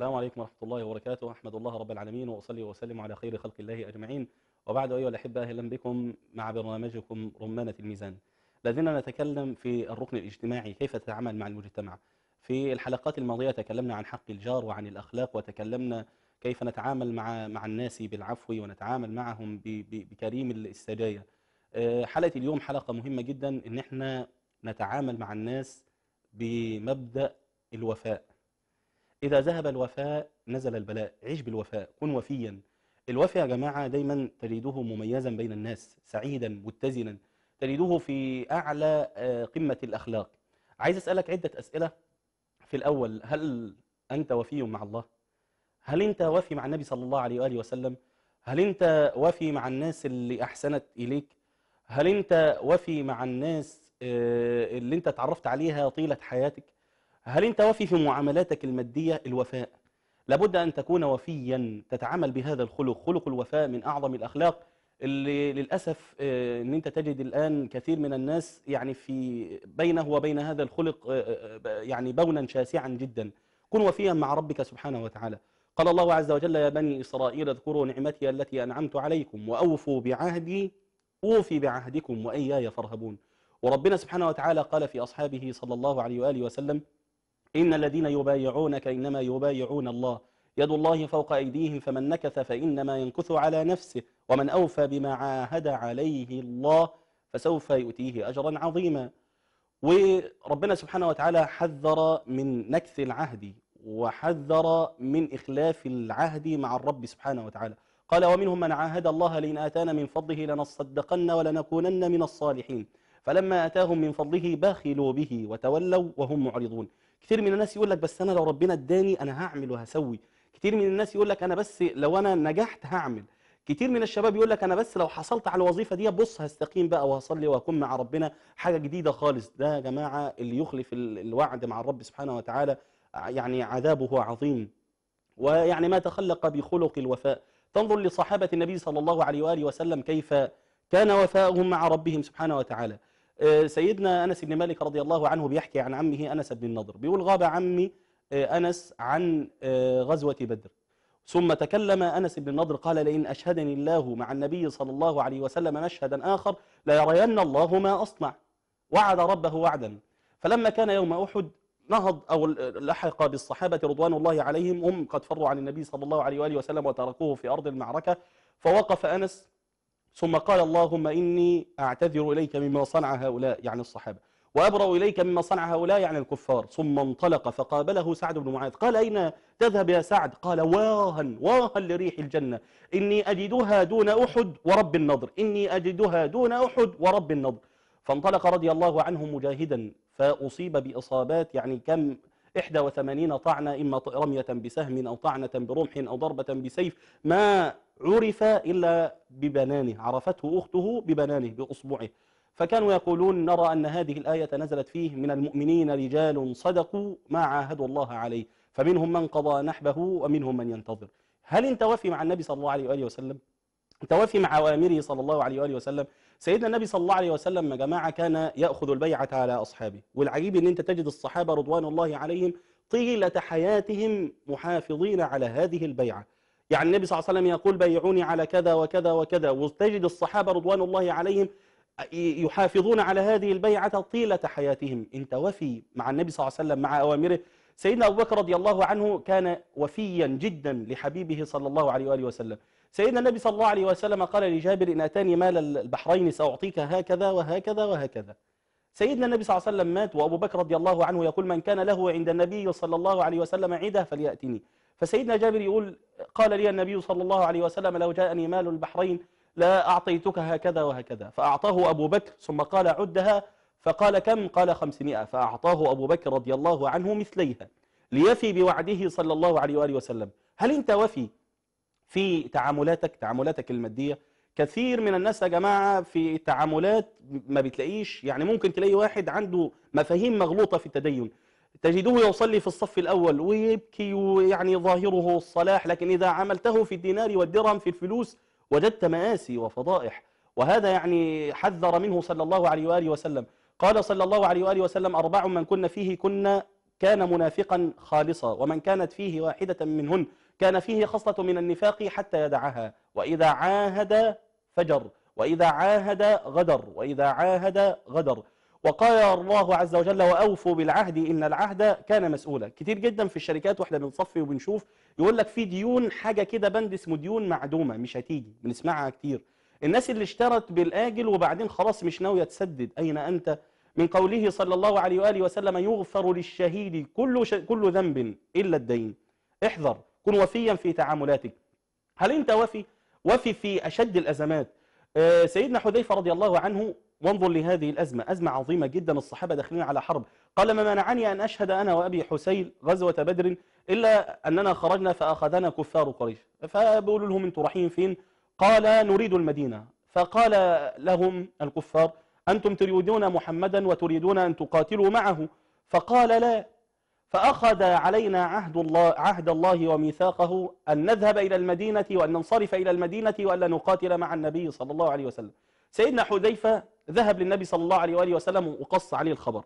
السلام عليكم ورحمة الله وبركاته أحمد الله رب العالمين وأصلي وأسلم على خير خلق الله أجمعين وبعد أيها الأحبة أهلا بكم مع برنامجكم رمانة الميزان لازلنا نتكلم في الركن الاجتماعي كيف تتعامل مع المجتمع في الحلقات الماضية تكلمنا عن حق الجار وعن الأخلاق وتكلمنا كيف نتعامل مع مع الناس بالعفو ونتعامل معهم بكريم السجايا آه، حلقة اليوم حلقة مهمة جدا إن احنا نتعامل مع الناس بمبدأ الوفاء إذا ذهب الوفاء نزل البلاء عيش بالوفاء كن وفيا الوفي يا جماعة دايما تجده مميزا بين الناس سعيدا متزنا تجده في أعلى آه، قمة الأخلاق عايز أسألك عدة أسئلة في الأول هل أنت وفي مع الله؟ هل أنت وفي مع النبي صلى الله عليه وآله وسلم؟ هل أنت وفي مع الناس اللي أحسنت إليك؟ هل أنت وفي مع الناس آه، اللي أنت تعرفت عليها طيلة حياتك؟ هل أنت وفي في معاملاتك المادية الوفاء لابد أن تكون وفيا تتعامل بهذا الخلق خلق الوفاء من أعظم الأخلاق اللي للأسف آه، أن أنت تجد الآن كثير من الناس يعني في بينه وبين هذا الخلق آه، آه، يعني بونا شاسعا جدا كن وفيا مع ربك سبحانه وتعالى قال الله عز وجل يا بني إسرائيل اذكروا نعمتي التي أنعمت عليكم وأوفوا بعهدي أوفي بعهدكم وإياي فارهبون وربنا سبحانه وتعالى قال في أصحابه صلى الله عليه وآله وسلم إن الذين يبايعونك إنما يبايعون الله يد الله فوق أيديهم فمن نكث فإنما ينكث على نفسه ومن أوفى بما عاهد عليه الله فسوف يؤتيه أجرا عظيما وربنا سبحانه وتعالى حذر من نكث العهد وحذر من إخلاف العهد مع الرب سبحانه وتعالى قال ومنهم من عاهد الله لئن آتانا من فضله لنصدقن ولنكونن من الصالحين فلما أتاهم من فضله بخلوا به وتولوا وهم معرضون كتير من الناس يقول لك بس انا لو ربنا اداني انا هعمل وهسوي كتير من الناس يقول لك انا بس لو انا نجحت هعمل كتير من الشباب يقول لك انا بس لو حصلت على الوظيفه دي بص هستقيم بقى وهصلي واكون مع ربنا حاجه جديده خالص ده يا جماعه اللي يخلف الوعد مع الرب سبحانه وتعالى يعني عذابه عظيم ويعني ما تخلق بخلق الوفاء تنظر لصحابه النبي صلى الله عليه واله وسلم كيف كان وفاؤهم مع ربهم سبحانه وتعالى آه، سيدنا أنس بن مالك رضي الله عنه بيحكي عن عمه أنس بن النضر بيقول غاب عمي آه، أنس عن آه، غزوة بدر ثم تكلم أنس بن النضر قال لئن أشهدني الله مع النبي صلى الله عليه وسلم مشهدا آخر ليرين الله ما أصنع وعد ربه وعدا فلما كان يوم أحد نهض أو لحق بالصحابة رضوان الله عليهم هم قد فروا عن النبي صلى الله عليه وآله وسلم وتركوه في أرض المعركة فوقف أنس ثم قال اللهم إني أعتذر إليك مما صنع هؤلاء يعني الصحابة وأبرأ إليك مما صنع هؤلاء يعني الكفار ثم انطلق فقابله سعد بن معاذ قال أين تذهب يا سعد قال واها واها لريح الجنة إني أجدها دون أحد ورب النضر إني أجدها دون أحد ورب النضر فانطلق رضي الله عنه مجاهدا فأصيب بإصابات يعني كم 81 طعنة إما رمية بسهم أو طعنة برمح أو ضربة بسيف ما عرف إلا ببنانه عرفته أخته ببنانه بأصبعه فكانوا يقولون نرى أن هذه الآية نزلت فيه من المؤمنين رجال صدقوا ما عاهدوا الله عليه فمنهم من قضى نحبه ومنهم من ينتظر هل انت وفي مع النبي صلى الله عليه وآله وسلم؟ انت مع أوامره صلى الله عليه وآله وسلم؟ سيدنا النبي صلى الله عليه وسلم يا جماعة كان يأخذ البيعة على أصحابه والعجيب أن أنت تجد الصحابة رضوان الله عليهم طيلة حياتهم محافظين على هذه البيعة يعني النبي صلى الله عليه وسلم يقول بيعوني على كذا وكذا وكذا وتجد الصحابة رضوان الله عليهم يحافظون على هذه البيعة طيلة حياتهم انت وفي مع النبي صلى الله عليه وسلم مع أوامره سيدنا أبو بكر رضي الله عنه كان وفيا جدا لحبيبه صلى الله عليه وآله وسلم سيدنا النبي صلى الله عليه وسلم قال لجابر إن أتاني مال البحرين سأعطيك هكذا وهكذا وهكذا سيدنا النبي صلى الله عليه وسلم مات وأبو بكر رضي الله عنه يقول من كان له عند النبي صلى الله عليه وسلم عيدة فليأتني فسيدنا جابر يقول قال لي النبي صلى الله عليه وسلم لو جاءني مال البحرين لا أعطيتك هكذا وهكذا فأعطاه أبو بكر ثم قال عدها فقال كم قال خمسمائة فأعطاه أبو بكر رضي الله عنه مثليها ليفي بوعده صلى الله عليه وآله وسلم هل أنت وفي في تعاملاتك تعاملاتك المادية كثير من الناس يا جماعة في تعاملات ما بتلاقيش يعني ممكن تلاقي واحد عنده مفاهيم مغلوطة في التدين تجده يصلي في الصف الأول ويبكي ويعني ظاهره الصلاح لكن إذا عملته في الدينار والدرهم في الفلوس وجدت مآسي وفضائح وهذا يعني حذر منه صلى الله عليه وآله وسلم قال صلى الله عليه وآله وسلم أربع من كنا فيه كنا كان منافقا خالصا ومن كانت فيه واحدة منهن كان فيه خصلة من النفاق حتى يدعها وإذا عاهد فجر وإذا عاهد غدر وإذا عاهد غدر وقال الله عز وجل وأوفوا بالعهد إن العهد كان مسؤولا كتير جدا في الشركات واحنا بنصفي وبنشوف يقول لك في ديون حاجة كده بند اسمه ديون معدومة مش هتيجي بنسمعها كتير الناس اللي اشترت بالآجل وبعدين خلاص مش ناوية تسدد أين أنت من قوله صلى الله عليه وآله وسلم يغفر للشهيد كل, ش... كل ذنب إلا الدين احذر كن وفيا في تعاملاتك هل أنت وفي؟ وفي في أشد الأزمات آه، سيدنا حذيفة رضي الله عنه وانظر لهذه الأزمة أزمة عظيمة جدا الصحابة داخلين على حرب قال ما منعني أن أشهد أنا وأبي حسين غزوة بدر إلا أننا خرجنا فأخذنا كفار قريش فبيقولوا لهم أنتم رحيم فين قال نريد المدينة فقال لهم الكفار أنتم تريدون محمدا وتريدون أن تقاتلوا معه فقال لا فأخذ علينا عهد الله, عهد الله وميثاقه أن نذهب إلى المدينة وأن ننصرف إلى المدينة وأن نقاتل مع النبي صلى الله عليه وسلم سيدنا حذيفة ذهب للنبي صلى الله عليه وآله وسلم وقص عليه الخبر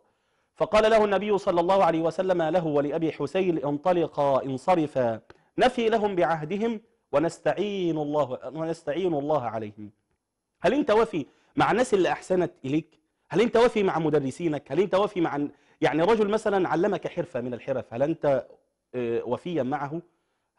فقال له النبي صلى الله عليه وسلم له ولأبي حسين انطلقا انصرفا نفي لهم بعهدهم ونستعين الله ونستعين الله عليهم هل انت وفي مع الناس اللي احسنت اليك هل انت وفي مع مدرسينك هل انت وفي مع يعني رجل مثلا علمك حرفة من الحرف هل أنت آه، وفيا معه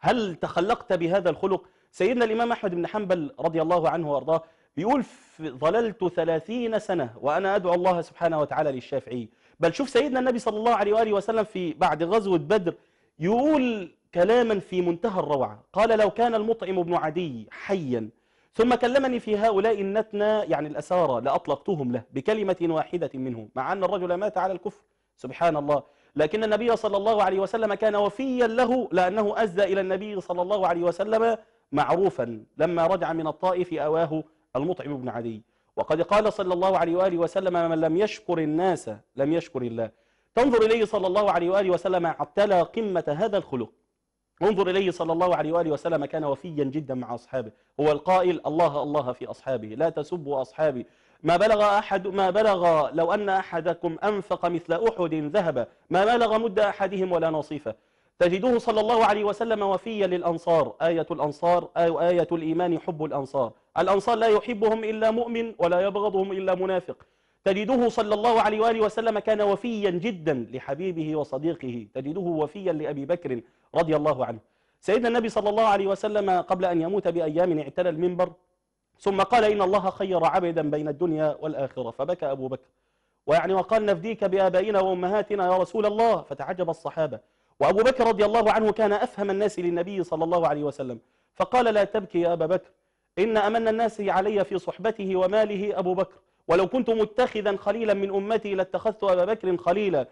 هل تخلقت بهذا الخلق سيدنا الإمام أحمد بن حنبل رضي الله عنه وأرضاه بيقول ظللت ثلاثين سنة وأنا أدعو الله سبحانه وتعالى للشافعي بل شوف سيدنا النبي صلى الله عليه وآله وسلم في بعد غزوة بدر يقول كلاما في منتهى الروعة قال لو كان المطعم بن عدي حيا ثم كلمني في هؤلاء النتنى يعني الأسارة لأطلقتهم له بكلمة واحدة منهم مع أن الرجل مات على الكفر سبحان الله لكن النبي صلى الله عليه وسلم كان وفيا له لأنه أزى إلى النبي صلى الله عليه وسلم معروفا لما رجع من الطائف أواه المطعم بن عدي وقد قال صلى الله عليه وآله وسلم من لم يشكر الناس لم يشكر الله تنظر إليه صلى الله عليه وآله وسلم اعتلى قمة هذا الخلق انظر إليه صلى الله عليه وآله وسلم كان وفيا جدا مع أصحابه هو القائل الله الله في أصحابه لا تسبوا أصحابي ما بلغ أحد ما بلغ لو أن أحدكم أنفق مثل أحد ذهب ما بلغ مد أحدهم ولا نصيفه تجدوه صلى الله عليه وسلم وفيا للأنصار آية الأنصار آية, آية الإيمان حب الأنصار الأنصار لا يحبهم إلا مؤمن ولا يبغضهم إلا منافق تجدوه صلى الله عليه وآله وسلم كان وفيا جدا لحبيبه وصديقه تجدوه وفيا لأبي بكر رضي الله عنه سيدنا النبي صلى الله عليه وسلم قبل أن يموت بأيام اعتلى المنبر ثم قال إن الله خير عبدا بين الدنيا والآخرة فبكى أبو بكر ويعني وقال نفديك بآبائنا وأمهاتنا يا رسول الله فتعجب الصحابة وأبو بكر رضي الله عنه كان أفهم الناس للنبي صلى الله عليه وسلم فقال لا تبكي يا أبا بكر إن أمن الناس علي في صحبته وماله أبو بكر ولو كنت متخذا خليلا من أمتي لاتخذت أبا بكر خليلا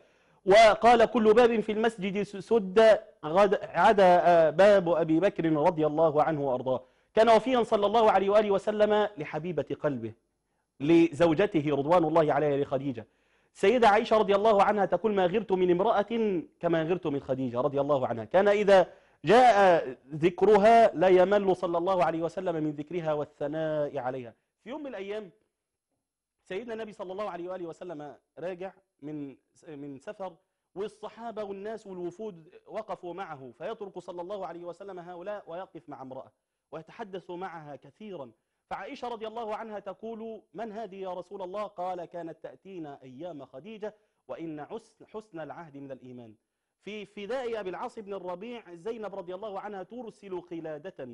وقال كل باب في المسجد سد عدا باب أبي بكر رضي الله عنه وأرضاه كان وفيا صلى الله عليه وآله وسلم لحبيبة قلبه لزوجته رضوان الله عليها لخديجة سيدة عائشة رضي الله عنها تقول ما غرت من امرأة كما غرت من خديجة رضي الله عنها كان إذا جاء ذكرها لا يمل صلى الله عليه وسلم من ذكرها والثناء عليها في يوم من الأيام سيدنا النبي صلى الله عليه وآله وسلم راجع من من سفر والصحابة والناس والوفود وقفوا معه فيترك صلى الله عليه وسلم هؤلاء ويقف مع امرأة ويتحدث معها كثيرا فعائشة رضي الله عنها تقول من هذه يا رسول الله قال كانت تأتينا أيام خديجة وإن حسن العهد من الإيمان في فداء أبي العاص بن الربيع زينب رضي الله عنها ترسل قلادة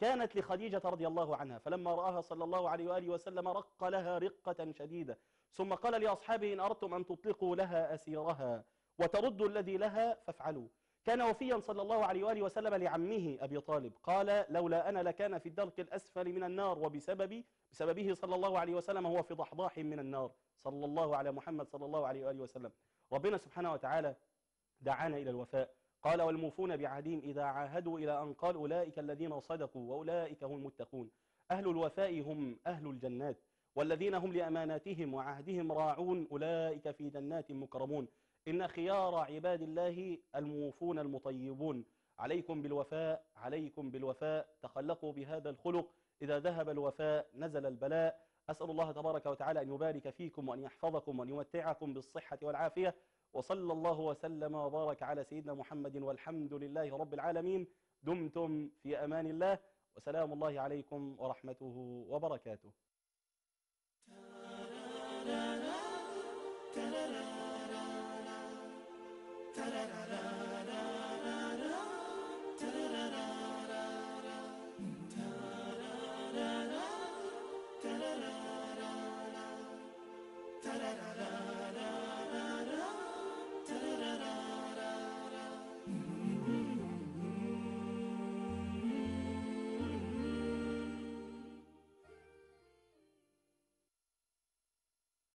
كانت لخديجة رضي الله عنها فلما رآها صلى الله عليه وآله وسلم رق لها رقة شديدة ثم قال لأصحابه إن أردتم أن تطلقوا لها أسيرها وتردوا الذي لها فافعلوا كان وفيا صلى الله عليه وآله وسلم لعمه أبي طالب قال لولا أنا لكان في الدرك الأسفل من النار وبسببي بسببه صلى الله عليه وسلم هو في ضحضاح من النار صلى الله على محمد صلى الله عليه وآله وسلم ربنا سبحانه وتعالى دعانا إلى الوفاء قال والموفون بعهدهم إذا عاهدوا إلى أن قال أولئك الذين صدقوا وأولئك هم المتقون أهل الوفاء هم أهل الجنات والذين هم لأماناتهم وعهدهم راعون أولئك في جنات مكرمون إن خيار عباد الله الموفون المطيبون عليكم بالوفاء عليكم بالوفاء تخلقوا بهذا الخلق إذا ذهب الوفاء نزل البلاء أسأل الله تبارك وتعالى أن يبارك فيكم وأن يحفظكم وأن يمتعكم بالصحة والعافية وصلى الله وسلم وبارك على سيدنا محمد والحمد لله رب العالمين دمتم في أمان الله وسلام الله عليكم ورحمته وبركاته Ta-da-da-da.